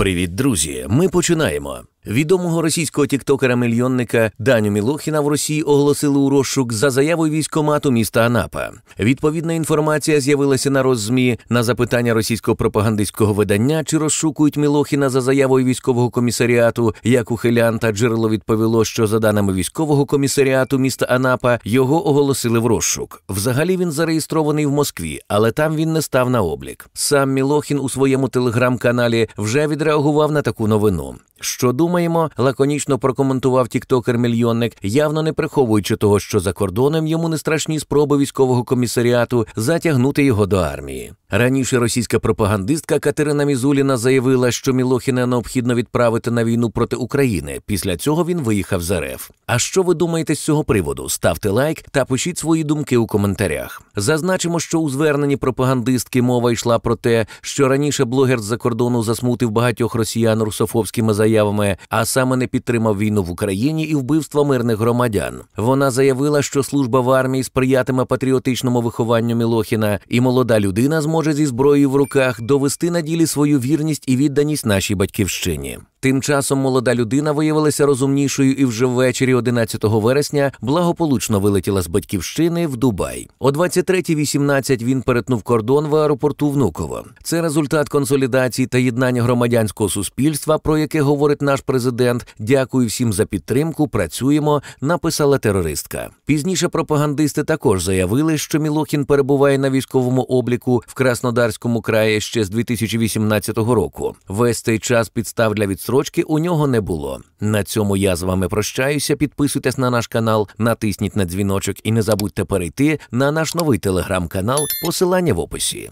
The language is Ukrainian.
Привіт, друзі! Ми починаємо. Відомого російського тіктокера-мільйонника Даню Мілохіна в Росії оголосили у розшук за заявою військомату міста Анапа. Відповідна інформація з'явилася на роззмі на запитання російського пропагандистського видання, чи розшукують Мілохіна за заявою військового комісаріату. Як ухилян та джерело відповіло, що за даними військового комісаріату міста Анапа його оголосили в розшук. Взагалі він зареєстрований в Москві, але там він не став на облік. Сам Мілохін у своєму телеграм-каналі вже відреагував на таку новину. Що думаємо, лаконічно прокоментував тіктокер-мільйонник, явно не приховуючи того, що за кордоном йому не страшні спроби військового комісаріату затягнути його до армії. Раніше російська пропагандистка Катерина Мізуліна заявила, що Мілохіна необхідно відправити на війну проти України. Після цього він виїхав за РФ. А що ви думаєте з цього приводу? Ставте лайк та пишіть свої думки у коментарях. Зазначимо, що у зверненні пропагандистки мова йшла про те, що раніше блогер з за кордону засмутив багатьох росіян русофовськими заявами заявами, а саме не підтримав війну в Україні і вбивство мирних громадян. Вона заявила, що служба в армії сприятиме патріотичному вихованню Мілохіна, і молода людина зможе зі зброєю в руках довести на ділі свою вірність і відданість нашій батьківщині. Тим часом молода людина виявилася розумнішою і вже ввечері 11 вересня благополучно вилетіла з батьківщини в Дубай. О 23.18 він перетнув кордон в аеропорту Внуково. Це результат консолідації та єднання громадянського суспільства, про яке говорить наш президент. Дякую всім за підтримку. Працюємо. Написала терористка. Пізніше пропагандисти також заявили, що Мілохін перебуває на військовому обліку в Краснодарському краї ще з 2018 року. Весь цей час підстав для відсутності відсрочки у нього не було. На цьому я з вами прощаюся. Підписуйтесь на наш канал, натисніть на дзвіночок і не забудьте перейти на наш новий телеграм-канал. Посилання в описі.